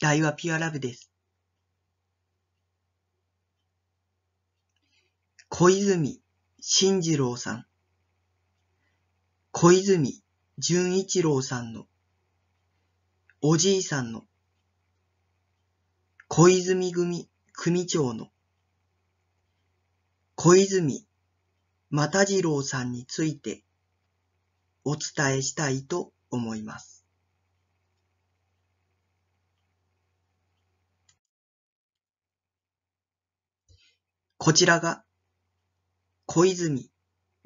大和ピュアラブです。小泉進次郎さん、小泉純一郎さんの、おじいさんの、小泉組組長の、小泉又次郎さんについてお伝えしたいと思います。こちらが小泉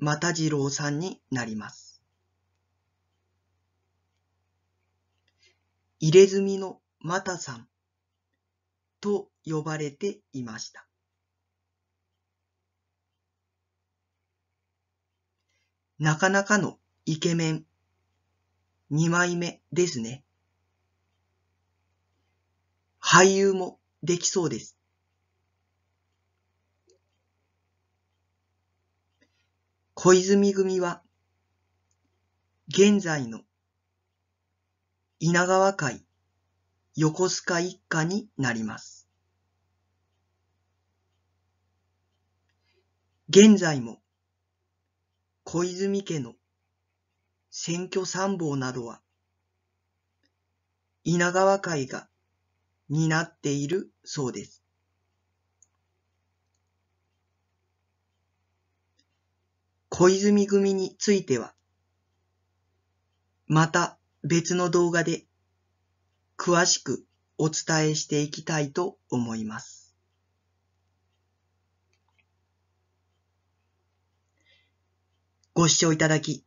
又次郎さんになります。入れ墨の又さんと呼ばれていました。なかなかのイケメン二枚目ですね。俳優もできそうです。小泉組は、現在の稲川会横須賀一家になります。現在も小泉家の選挙参謀などは稲川会が担っているそうです。小泉組については、また別の動画で詳しくお伝えしていきたいと思います。ご視聴いただき、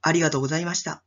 ありがとうございました。